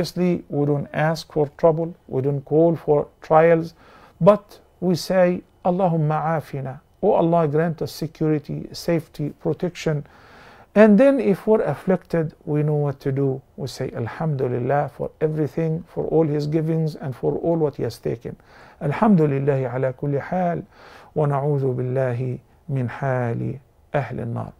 Obviously, we don't ask for trouble, we don't call for trials, but we say, Allahumma afina, O Allah, grant us security, safety, protection. And then, if we're afflicted, we know what to do. We say, Alhamdulillah, for everything, for all His givings, and for all what He has taken. Alhamdulillah ala kulli hal, wa na'udhu billahi min hali ahli al-nar.